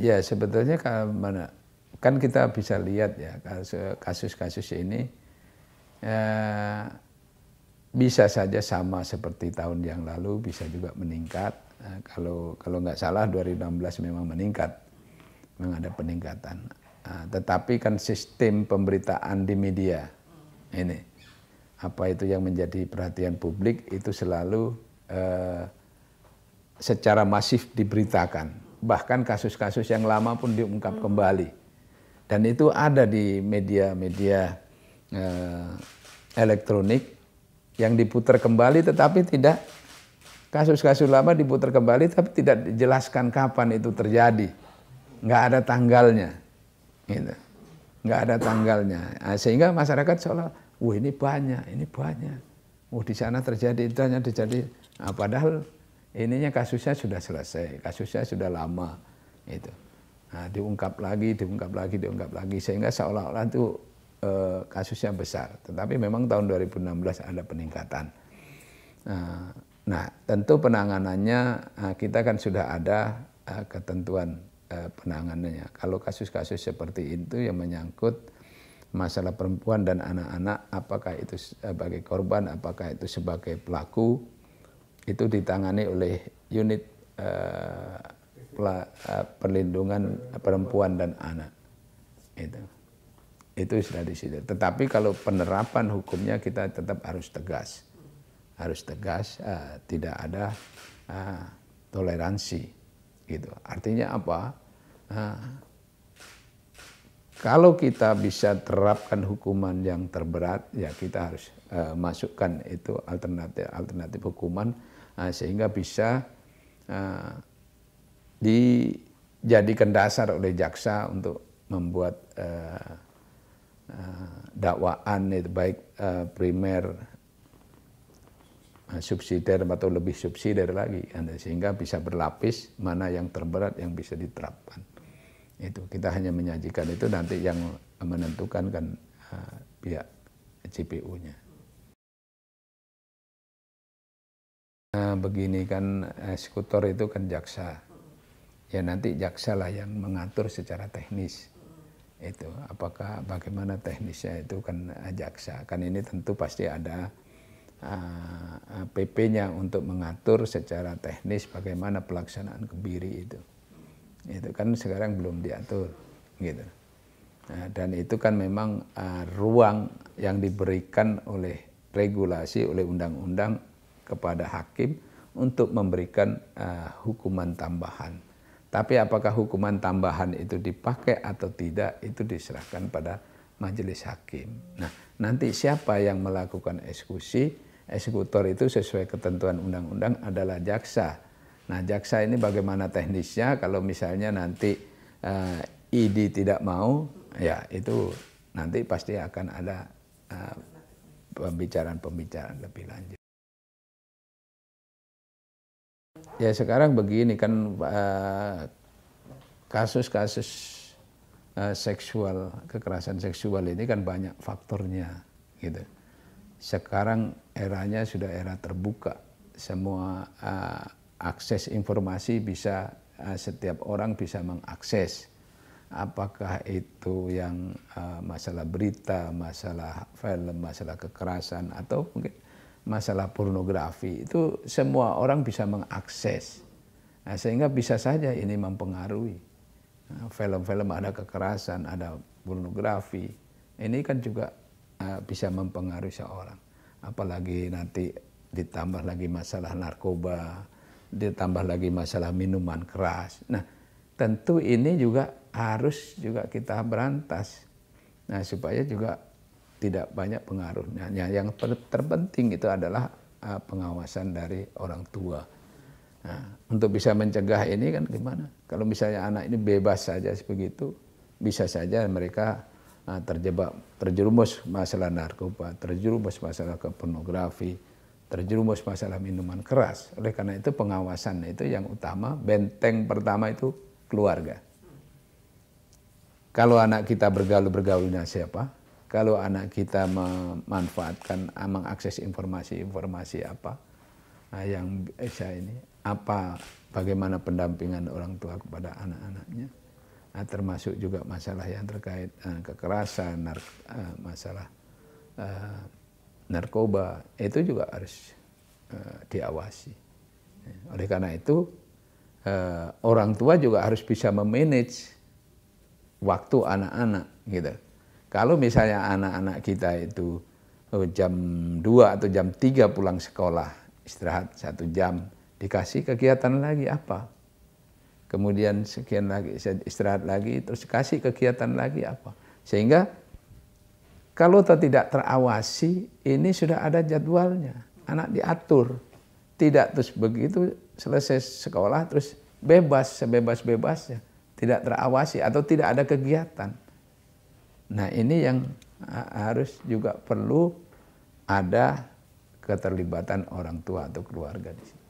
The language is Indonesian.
Ya sebetulnya mana kan kita bisa lihat ya kasus-kasus ini ya, bisa saja sama seperti tahun yang lalu bisa juga meningkat nah, kalau kalau nggak salah 2016 memang meningkat memang ada peningkatan nah, tetapi kan sistem pemberitaan di media ini apa itu yang menjadi perhatian publik itu selalu eh, secara masif diberitakan bahkan kasus-kasus yang lama pun diungkap hmm. kembali. Dan itu ada di media-media eh, elektronik yang diputar kembali tetapi tidak kasus-kasus lama diputar kembali tapi tidak dijelaskan kapan itu terjadi. Nggak ada tanggalnya. Gitu. Nggak ada tanggalnya. Nah, sehingga masyarakat seolah, wah ini banyak, ini banyak. Wah di sana terjadi itu hanya terjadi. Nah, padahal ininya kasusnya sudah selesai, kasusnya sudah lama itu. Nah, diungkap lagi, diungkap lagi, diungkap lagi sehingga seolah-olah itu e, eh, kasusnya besar. Tetapi memang tahun 2016 ada peningkatan. Eh, nah, tentu penanganannya eh, kita kan sudah ada ketentuan penanganannya. Kalau kasus-kasus seperti itu yang menyangkut masalah perempuan dan anak-anak, apakah itu sebagai korban, apakah itu sebagai pelaku, itu ditangani oleh unit uh, perlindungan perempuan dan anak. Itu. Itu sudah di situ. Tetapi kalau penerapan hukumnya kita tetap harus tegas. Harus tegas, uh, tidak ada uh, toleransi. Gitu. Artinya apa? Uh, kalau kita bisa terapkan hukuman yang terberat, ya kita harus uh, masukkan itu alternatif alternatif hukuman uh, sehingga bisa uh, dijadikan dasar oleh jaksa untuk membuat uh, uh, dakwaan itu baik uh, primer subsidiar atau lebih subsidiar lagi sehingga bisa berlapis mana yang terberat yang bisa diterapkan itu kita hanya menyajikan itu nanti yang menentukan kan uh, pihak cpu nya Nah, eh, begini kan eksekutor itu kan jaksa. Ya nanti jaksa lah yang mengatur secara teknis itu apakah bagaimana teknisnya itu kan eh, jaksa kan ini tentu pasti ada uh, PP-nya untuk mengatur secara teknis bagaimana pelaksanaan kebiri itu itu kan sekarang belum diatur gitu nah, dan itu kan memang uh, ruang yang diberikan oleh regulasi oleh undang-undang kepada hakim untuk memberikan uh, hukuman tambahan tapi apakah hukuman tambahan itu dipakai atau tidak itu diserahkan pada majelis hakim nah nanti siapa yang melakukan eksekusi eksekutor itu sesuai ketentuan undang-undang adalah jaksa Nah, jaksa ini bagaimana teknisnya kalau misalnya nanti uh, eh, ID tidak mau, ya itu nanti pasti akan ada pembicaraan eh, pembicaraan-pembicaraan lebih lanjut. Ya sekarang begini kan eh, kasus-kasus seksual kekerasan seksual ini kan banyak faktornya gitu. Sekarang eranya sudah era terbuka, semua akses informasi bisa eh, setiap orang bisa mengakses apakah itu yang eh, masalah berita, masalah film, masalah kekerasan atau mungkin masalah pornografi itu semua orang bisa mengakses nah, sehingga bisa saja ini mempengaruhi eh, film-film nah, ada kekerasan, ada pornografi ini kan juga bisa mempengaruhi seorang apalagi nanti ditambah lagi masalah narkoba ditambah lagi masalah minuman keras. Nah, tentu ini juga harus juga kita berantas. Nah, supaya juga tidak banyak pengaruhnya. Nah, Yang terpenting itu adalah ah, pengawasan dari orang tua. Nah, untuk bisa mencegah ini kan gimana? Kalau misalnya anak ini bebas saja begitu, bisa saja mereka ah, terjebak, terjerumus masalah narkoba, terjerumus masalah ke pornografi, terjerumus masalah minuman keras. Oleh karena itu pengawasan itu yang utama, benteng pertama itu keluarga. Kalau anak kita bergaul bergaul dengan siapa? Kalau anak kita memanfaatkan, ah, mengakses informasi-informasi apa ah, yang saya ini, apa, bagaimana pendampingan orang tua kepada anak-anaknya, nah, termasuk juga masalah yang terkait ah, kekerasan, masalah narkoba itu juga harus uh, diawasi. Oleh karena itu uh, orang tua juga harus bisa memanage waktu anak-anak gitu. Kalau misalnya anak-anak kita itu eh, jam 2 atau jam 3 pulang sekolah, istirahat satu jam, dikasih kegiatan lagi apa? Kemudian sekian lagi istirahat lagi, terus kasih kegiatan lagi apa? Sehingga kalau tidak terawasi, ini sudah ada jadwalnya. Anak diatur. Tidak terus begitu selesai sekolah terus bebas, sebebas-bebasnya. Tidak terawasi atau tidak ada kegiatan. Nah ini yang harus juga perlu ada keterlibatan orang tua atau keluarga di sini.